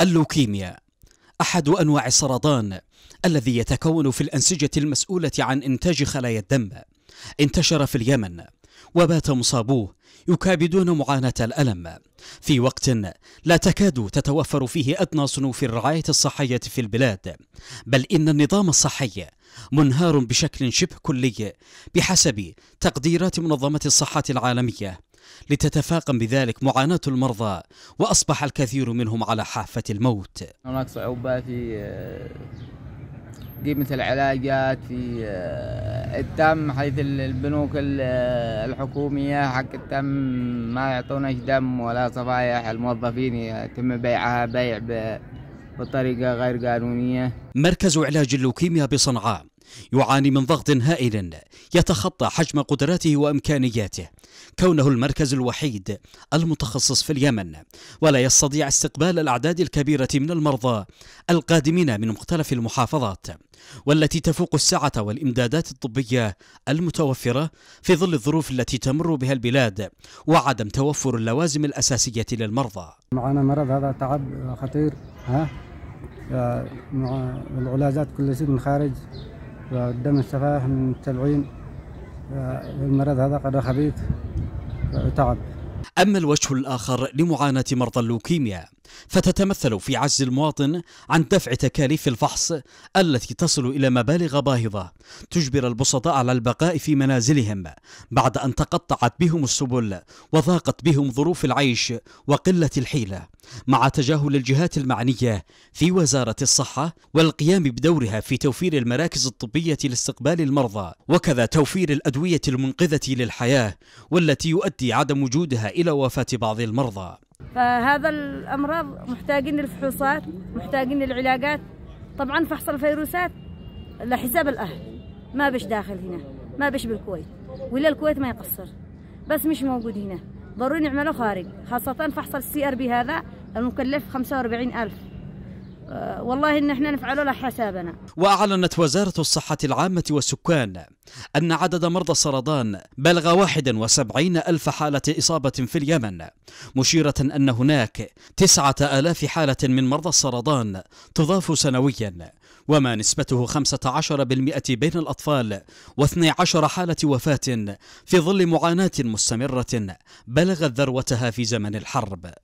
اللوكيميا أحد أنواع السرطان الذي يتكون في الأنسجة المسؤولة عن إنتاج خلايا الدم انتشر في اليمن وبات مصابوه يكابدون معاناة الألم في وقت لا تكاد تتوفر فيه أدنى صنوف الرعاية الصحية في البلاد بل إن النظام الصحي منهار بشكل شبه كلي بحسب تقديرات منظمة الصحة العالمية لتتفاقم بذلك معاناة المرضى وأصبح الكثير منهم على حافة الموت هناك صعوبة في آه، قيمة العلاجات في آه، الدم حيث البنوك آه، الحكومية حق الدم ما يعطوناش دم ولا صفائح الموظفين يتم بيعها بيع بطريقة غير قانونية مركز علاج اللوكيميا بصنعاء يعاني من ضغط هائل يتخطى حجم قدراته وامكانياته كونه المركز الوحيد المتخصص في اليمن ولا يستطيع استقبال الاعداد الكبيره من المرضى القادمين من مختلف المحافظات والتي تفوق السعه والامدادات الطبيه المتوفره في ظل الظروف التي تمر بها البلاد وعدم توفر اللوازم الاساسيه للمرضى. معانا مرض هذا تعب خطير ها آه، مع العلاجات كل شيء من خارج والدم السفاح من التلوين المرض هذا قد خبيث تعب أما الوجه الآخر لمعاناة مرضى اللوكيميا فتتمثل في عجز المواطن عن دفع تكاليف الفحص التي تصل إلى مبالغ باهظة تجبر البسطاء على البقاء في منازلهم بعد أن تقطعت بهم السبل وضاقت بهم ظروف العيش وقلة الحيلة مع تجاهل الجهات المعنية في وزارة الصحة والقيام بدورها في توفير المراكز الطبية لاستقبال المرضى وكذا توفير الأدوية المنقذة للحياة والتي يؤدي عدم وجودها إلى وفاة بعض المرضى فهذا الأمراض محتاجين للفحوصات محتاجين للعلاجات طبعا فحص الفيروسات لحساب الأهل ما بش داخل هنا ما بش بالكويت ولا الكويت ما يقصر بس مش موجود هنا ضروري نعمله خارج خاصة فحص السي ار بي هذا المكلف 45000 أه، والله ان احنا نفعله له حسابنا. واعلنت وزاره الصحه العامه والسكان ان عدد مرضى السرطان بلغ 71 الف حاله اصابه في اليمن، مشيره ان هناك 9000 حاله من مرضى السرطان تضاف سنويا. وما نسبته 15% بين الأطفال و12 حالة وفاة في ظل معاناة مستمرة بلغت ذروتها في زمن الحرب.